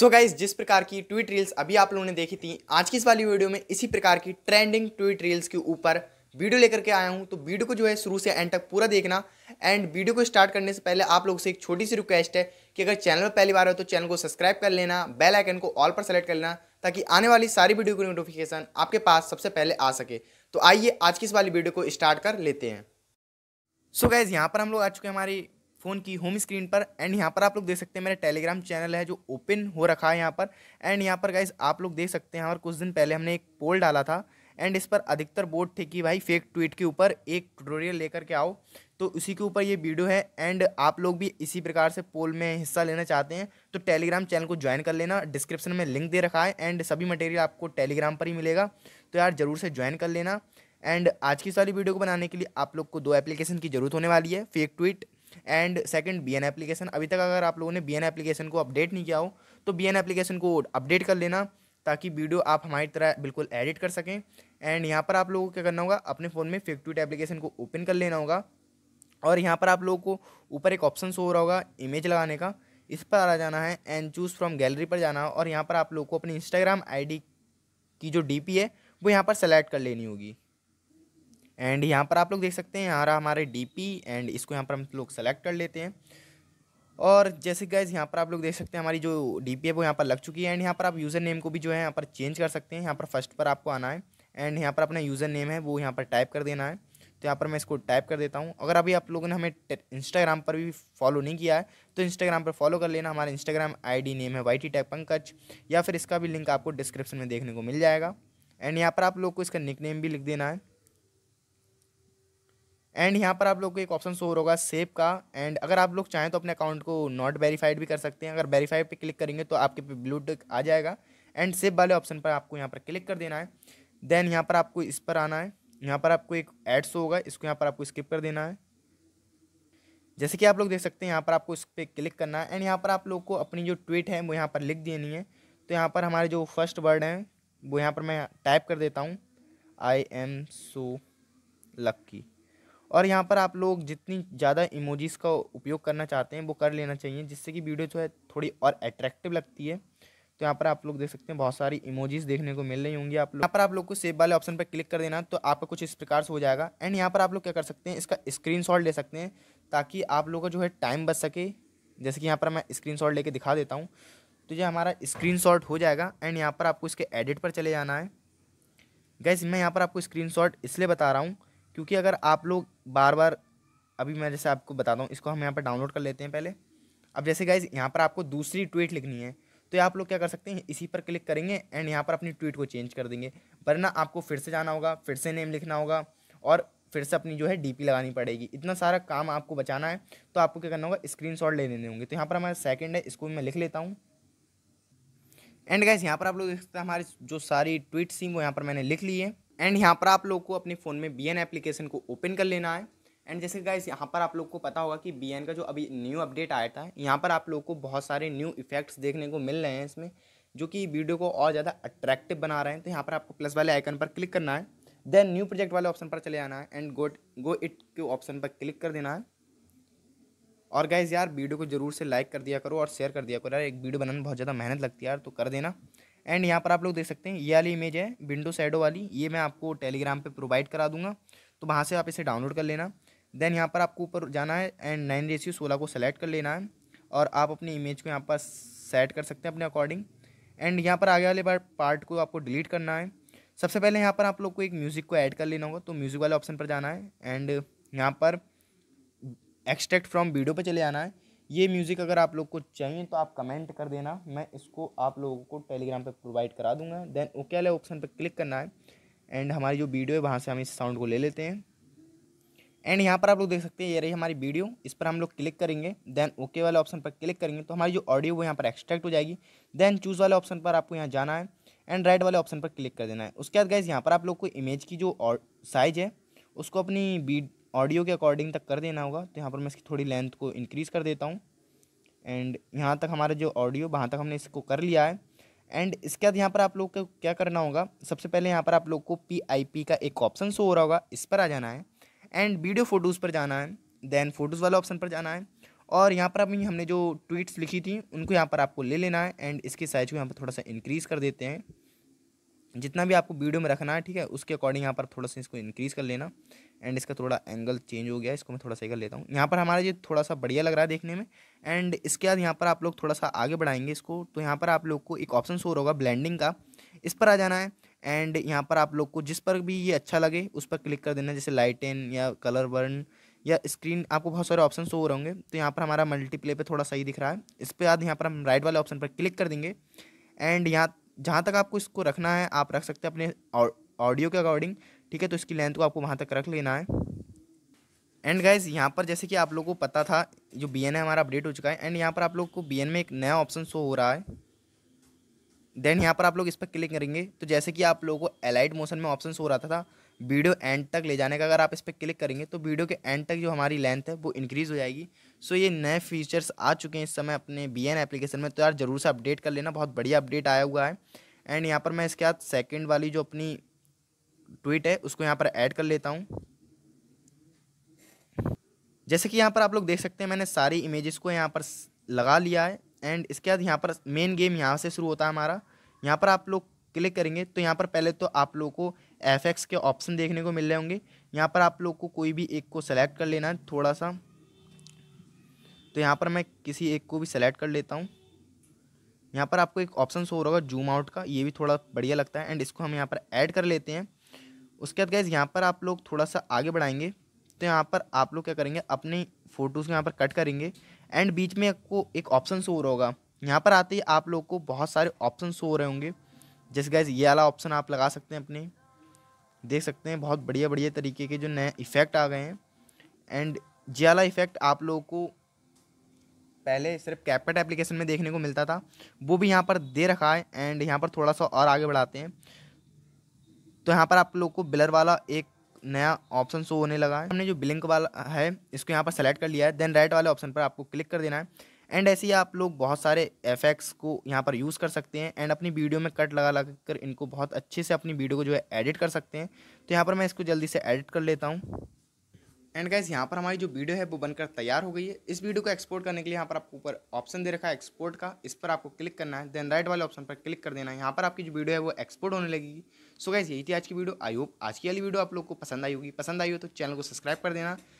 सो so guys जिस प्रकार की ट्वीट रील्स अभी आप लोगों ने देखी थी आज की इस वाली वीडियो में इसी प्रकार की ट्रेंडिंग ट्वीट रील्स के ऊपर वीडियो लेकर के आया हूँ तो वीडियो को जो है शुरू से एंड तक पूरा देखना एंड वीडियो को स्टार्ट करने से पहले आप लोग से एक छोटी सी रिक्वेस्ट है कि अगर चैनल पर पहली बार हो तो चैनल को सब्सक्राइब कर लेना बेल आइकन को ऑल पर सेलेक्ट कर लेना ताकि आने वाली सारी वीडियो की नोटिफिकेशन आपके पास सबसे पहले आ सके तो आइए आज की इस वाली वीडियो को स्टार्ट कर लेते हैं सो गाइज़ यहाँ पर हम लोग आ चुके हैं हमारी फ़ोन की होम स्क्रीन पर एंड यहाँ पर आप लोग देख सकते हैं मेरा टेलीग्राम चैनल है जो ओपन हो रखा है यहाँ पर एंड यहाँ पर गाइज आप लोग देख सकते हैं और कुछ दिन पहले हमने एक पोल डाला था एंड इस पर अधिकतर बोर्ड थे कि भाई फेक ट्वीट के ऊपर एक ट्यूटोरियल लेकर के आओ तो उसी के ऊपर ये वीडियो है एंड आप लोग भी इसी प्रकार से पोल में हिस्सा लेना चाहते हैं तो टेलीग्राम चैनल को ज्वाइन कर लेना डिस्क्रिप्शन में लिंक दे रखा है एंड सभी मटेरियल आपको टेलीग्राम पर ही मिलेगा तो यार ज़रूर से ज्वाइन कर लेना एंड आज की सारी वीडियो को बनाने के लिए आप लोग को दो एप्लीकेशन की ज़रूरत होने वाली है fake tweet and second B N application अभी तक अगर आप लोगों ने बी एन एप्लीकेशन को अपडेट नहीं किया हो तो बी एन एप्लीकेशन को अपडेट कर लेना ताकि वीडियो आप हमारी तरह बिल्कुल एडिट कर सकें एंड यहाँ पर आप लोगों को क्या करना होगा अपने फ़ोन में फेक्टूट एप्लीकेशन को ओपन कर लेना होगा और यहाँ पर आप लोगों को ऊपर एक ऑप्शन शो हो रहा होगा इमेज लगाने का इस पर आ जाना है एंड चूज़ फ्रॉम गैलरी पर जाना है और यहाँ पर आप लोग को अपनी इंस्टाग्राम आईडी की जो डीपी है वो यहाँ पर सेलेक्ट कर लेनी होगी एंड यहाँ पर आप लोग देख सकते हैं यहाँ रहा हमारे डी एंड इसको यहाँ पर हम लोग सेलेक्ट कर लेते हैं और जैसे गैस यहाँ पर आप लोग देख सकते हैं हमारी जो डी पी है वो यहाँ पर लग चुकी है एंड यहाँ पर आप यूज़र नेम को भी जो है यहाँ पर चेंज कर सकते हैं यहाँ पर फर्स्ट पर आपको आना है एंड यहाँ पर अपना यूज़र नेम है वो यहाँ पर टाइप कर देना है तो यहाँ पर मैं इसको टाइप कर देता हूँ अगर अभी आप लोगों ने हमें इंस्टाग्राम पर भी फॉलो नहीं किया है तो इंस्टाग्राम पर फॉलो कर लेना हमारा इंस्टाग्राम आई नेम है वाई टी या फिर इसका भी लिंक आपको डिस्क्रिप्शन में देखने को मिल जाएगा एंड यहाँ पर आप लोग को इसका निक नेम भी लिख देना है एंड यहाँ पर आप लोग को एक ऑप्शन शोर होगा सेव का एंड अगर आप लोग चाहें तो अपने अकाउंट को नॉट वेरीफाइड भी कर सकते हैं अगर वेरीफाइड पे क्लिक करेंगे तो आपके पे ब्लू टिक आ जाएगा एंड सेव वाले ऑप्शन पर आपको यहाँ पर क्लिक कर देना है देन यहाँ पर आपको इस पर आना है यहाँ पर आपको एक एड शो होगा इसको यहाँ पर आपको स्किप कर देना है जैसे कि आप लोग देख सकते हैं यहाँ पर आपको इस पर क्लिक करना है एंड यहाँ पर आप लोग को अपनी जो ट्वीट है वो यहाँ पर लिख देनी है तो यहाँ पर हमारे जो फर्स्ट वर्ड हैं वो यहाँ पर मैं टाइप कर देता हूँ आई एम सो लक्की और यहाँ पर आप लोग जितनी ज़्यादा इमोजीज़ का उपयोग करना चाहते हैं वो कर लेना चाहिए जिससे कि वीडियो जो है थोड़ी और अट्रैक्टिव लगती है तो यहाँ पर आप लोग देख सकते हैं बहुत सारी इमोजीज़ देखने को मिल रही होंगी आप लोग यहाँ पर आप लोग को सेव वाले ऑप्शन पर क्लिक कर देना तो आपका कुछ इस प्रकार से हो जाएगा एंड यहाँ पर आप लोग क्या कर सकते हैं इसका स्क्रीन ले सकते हैं ताकि आप लोग का जो है टाइम बच सके जैसे कि यहाँ पर मैं स्क्रीन लेके दिखा देता हूँ तो ये हमारा स्क्रीन हो जाएगा एंड यहाँ पर आपको इसके एडिट पर चले जाना है गैस मैं यहाँ पर आपको स्क्रीन इसलिए बता रहा हूँ क्योंकि अगर आप लोग बार बार अभी मैं जैसे आपको बताता हूँ इसको हम यहाँ पर डाउनलोड कर लेते हैं पहले अब जैसे गाइज यहाँ पर आपको दूसरी ट्वीट लिखनी है तो आप लोग क्या कर सकते हैं इसी पर क्लिक करेंगे एंड यहाँ पर अपनी ट्वीट को चेंज कर देंगे वरना आपको फिर से जाना होगा फिर से नेम लिखना होगा और फिर से अपनी जो है डीपी लगानी पड़ेगी इतना सारा काम आपको बचाना है तो आपको क्या करना होगा स्क्रीनशॉट ले लेने होंगे तो यहाँ पर हमारा सेकंड है इसको मैं लिख लेता हूँ एंड गैस यहाँ पर आप लोग देख सकते हैं हमारी जो सारी ट्वीट थी वो यहाँ पर मैंने लिख ली है एंड यहाँ पर आप लोग को अपने फ़ोन में बी एप्लीकेशन को ओपन कर लेना है एंड जैसे गाइस यहाँ पर आप लोग को पता होगा कि बी का जो अभी न्यू अपडेट आया था यहाँ पर आप लोग को बहुत सारे न्यू इफेक्ट्स देखने को मिल रहे हैं इसमें जो कि वीडियो को और ज़्यादा अट्रैक्टिव बना रहे हैं तो यहाँ पर आपको प्लस वाले आइकन पर क्लिक करना है देन न्यू प्रोजेक्ट वाले ऑप्शन पर चले आना है एंड गोट गो इट के ऑप्शन पर क्लिक कर देना है और गाइज यार वीडियो को जरूर से लाइक कर दिया करो और शेयर कर दिया करो यार एक वीडियो बनाने में बहुत ज़्यादा मेहनत लगती है यार तो कर देना एंड यहाँ पर आप लोग देख सकते हैं ये वाली इमेज है विंडो सैडो वाली ये मैं आपको टेलीग्राम पे प्रोवाइड करा दूंगा तो वहाँ से आप इसे डाउनलोड कर लेना देन यहाँ पर आपको ऊपर जाना है एंड नाइन रेसियो सोलह को सेलेक्ट कर लेना है और आप अपनी इमेज को यहाँ पर सेट कर सकते हैं अपने अकॉर्डिंग एंड यहाँ पर आगे वाले बार पार्ट को आपको डिलीट करना है सबसे पहले यहाँ पर आप लोग को एक म्यूज़िक को ऐड कर लेना होगा तो म्यूज़िक वाले ऑप्शन पर जाना है एंड यहाँ पर एक्सट्रैक्ट फ्रॉम वीडियो पर चले जाना है ये म्यूज़िक अगर आप लोग को चाहिए तो आप कमेंट कर देना मैं इसको आप लोगों को टेलीग्राम पे प्रोवाइड करा दूंगा देन ओके वाले ऑप्शन पे क्लिक करना है एंड हमारी जो वीडियो है वहाँ से हम इस साउंड को ले लेते हैं एंड यहाँ पर आप लोग देख सकते हैं ये रही हमारी वीडियो इस पर हम लोग क्लिक करेंगे देन ओके वाले ऑप्शन पर क्लिक करेंगे तो हमारी जो ऑडियो वो यहाँ पर एक्सट्रैक्ट हो जाएगी देन चूज़ वाले ऑप्शन पर आपको यहाँ जाना है एंड राइट वाले ऑप्शन पर क्लिक कर देना है उसके बाद गैस यहाँ पर आप लोग को इमेज की जो साइज़ है उसको अपनी ऑडियो के अकॉर्डिंग तक कर देना होगा तो यहाँ पर मैं इसकी थोड़ी लेंथ को इनक्रीज़ कर देता हूँ एंड यहाँ तक हमारा जो ऑडियो वहाँ तक हमने इसको कर लिया है एंड इसके बाद यहाँ पर आप लोग को क्या करना होगा सबसे पहले यहाँ पर आप लोग को पी आई पी का एक ऑप्शन शो हो रहा होगा इस पर आ जाना है एंड वीडियो फ़ोटोज़ पर जाना है देन फ़ोटोज़ वाला ऑप्शन पर जाना है और यहाँ पर अभी हमने जो ट्वीट्स लिखी थी उनको यहाँ पर आपको ले लेना है एंड इसके साइज़ को यहाँ पर थोड़ा सा इंक्रीज़ कर देते हैं जितना भी आपको वीडियो में रखना है ठीक है उसके अकॉर्डिंग यहाँ पर थोड़ा सा इसको इंक्रीज़ कर लेना एंड इसका थोड़ा एंगल चेंज हो गया इसको मैं थोड़ा सही कर लेता हूँ यहाँ पर हमारा ये थोड़ा सा बढ़िया लग रहा है देखने में एंड इसके बाद यहाँ पर आप लोग थोड़ा सा आगे बढ़ाएंगे इसको तो यहाँ पर आप लोग को एक ऑप्शन शोर होगा ब्लैंडिंग का इस पर आ जाना है एंड यहाँ पर आप लोग को जिस पर भी ये अच्छा लगे उस पर क्लिक कर देना जैसे लाइटेन या कलर वर्न या स्क्रीन आपको बहुत सारे ऑप्शन शो हो रहे होंगे तो यहाँ पर हमारा मल्टीप्ले पे थोड़ा सही दिख रहा है इस पर बाद यहाँ पर हम राइट वाले ऑप्शन पर क्लिक कर देंगे एंड यहाँ जहाँ तक आपको इसको रखना है आप रख सकते हैं अपने ऑडियो के अकॉर्डिंग ठीक है तो इसकी लेंथ को आपको वहाँ तक रख लेना है एंड गाइज यहाँ पर जैसे कि आप लोगों को पता था जो बी है हमारा अपडेट हो चुका है एंड यहाँ पर आप लोग को बी में एक नया ऑप्शन शो हो रहा है देन यहाँ पर आप लोग इस पर क्लिक करेंगे तो जैसे कि आप लोगों को एलाइट मोशन में ऑप्शन हो रहा था वीडियो एंड तक ले जाने का अगर आप इस पर क्लिक करेंगे तो वीडियो के एंड तक जो हमारी लेंथ है वो इंक्रीज़ हो जाएगी सो ये नए फीचर्स आ चुके हैं इस समय अपने बी एन एप्लीकेशन में तो यार ज़रूर से अपडेट कर लेना बहुत बढ़िया अपडेट आया हुआ है एंड यहाँ पर मैं इसके बाद सेकेंड वाली जो अपनी ट्वीट है उसको यहाँ पर ऐड कर लेता हूँ जैसे कि यहाँ पर आप लोग देख सकते हैं मैंने सारी इमेजेस को यहाँ पर लगा लिया है एंड इसके बाद यहाँ पर मेन गेम यहाँ से शुरू होता है हमारा यहाँ पर आप लोग क्लिक करेंगे तो यहाँ पर पहले तो आप लोग को एफ के ऑप्शन देखने को मिल रहे होंगे यहाँ पर आप लोग को कोई भी एक को सेलेक्ट कर लेना है थोड़ा सा तो यहाँ पर मैं किसी एक को भी सेलेक्ट कर लेता हूँ यहाँ पर आपको एक ऑप्शन शो हो रहा होगा जूम आउट का ये भी थोड़ा बढ़िया लगता है एंड इसको हम यहाँ पर ऐड कर लेते हैं उसके बाद गैस यहाँ पर आप लोग थोड़ा सा आगे बढ़ाएंगे तो यहाँ पर आप लोग क्या करेंगे अपनी फ़ोटोज़ को यहाँ पर कट करेंगे एंड बीच में आपको एक ऑप्शन शो हो रहा होगा यहाँ पर आते ही आप लोग को बहुत सारे ऑप्शन शो हो रहे होंगे जैसे गैस ये वाला ऑप्शन आप लगा सकते हैं अपने देख सकते हैं बहुत बढ़िया बढ़िया तरीके के जो नए इफ़ेक्ट आ गए हैं एंड ये वाला इफ़ेक्ट आप लोगों को पहले सिर्फ कैपेट एप्लीकेशन में देखने को मिलता था वो भी यहाँ पर दे रखा है एंड यहाँ पर थोड़ा सा और आगे बढ़ाते हैं तो यहाँ पर आप लोग को बिलर वाला एक नया ऑप्शन शो होने लगा है हमने जो ब्लिंक वाला है इसको यहाँ पर सेलेक्ट कर लिया है देन राइट वाले ऑप्शन पर आपको क्लिक कर देना है एंड ऐसे ही आप लोग बहुत सारे एफेक्ट्स को यहाँ पर यूज़ कर सकते हैं एंड अपनी वीडियो में कट लगा लगा कर इनको बहुत अच्छे से अपनी वीडियो को जो है एडिट कर सकते हैं तो यहाँ पर मैं इसको जल्दी से एडिट कर लेता हूँ एंड गाइज़ यहाँ पर हमारी जो वीडियो है वो बनकर तैयार हो गई है इस वीडियो को एक्सपोर्ट करने के लिए यहाँ पर आपको ऊपर ऑप्शन दे रखा है एक्सपोर्ट का इस पर आपको क्लिक करना है देन राइट वाले ऑप्शन पर क्लिक कर देना है यहाँ पर आपकी जो वीडियो है वो एक्सपोर्ट होने लगेगी सो गाइज़ यही थी आज की वीडियो आई होप आज की वाली वीडियो आप लोग को पसंद आई होगी पसंद आई हो तो चैनल को सब्सक्राइब कर देना